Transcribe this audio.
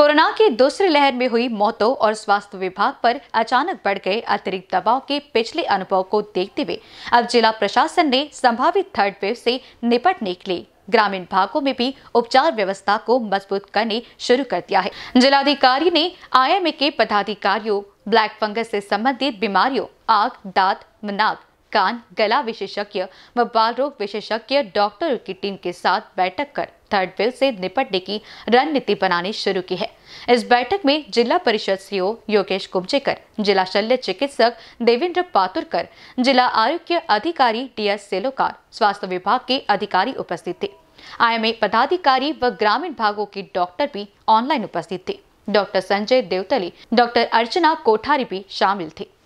corona की दूसरी लहर में हुई मौतों और स्वास्थ्य विभाग पर अचानक बढ़ गए अतिरिक्त दबाव के पिछले अनुभव को देखते हुए अब जिला प्रशासन ने संभावित थर्ड वेव से निपटने के लिए ग्रामीण भागों में भी उपचार व्यवस्था को मजबूत करने शुरू कर दिया है जिलाधिकारी ने आई के पदाधिकारियों ब्लैक फंगस से संबंधित बीमारियों आग दात नाक कान गला विशेषज्ञ व बाल रोग विशेषज्ञ डॉक्टर की टीम के साथ बैठक कर थर्ड वेव से निपटने की रणनीति बनानी शुरू की है इस बैठक में जिला परिषद सीओ योगेश कुमचेकर जिला शल्य चिकित्सक देवेंद्र पातुरकर जिला आरोग्य अधिकारी डी एस सेलोकार स्वास्थ्य विभाग के अधिकारी उपस्थित थे आईएमए पदाधिकारी व ग्रामीण भागों के डॉक्टर भी ऑनलाइन उपस्थित थे डॉक्टर संजय देवतली डॉक्टर अर्चना कोठारी भी शामिल थे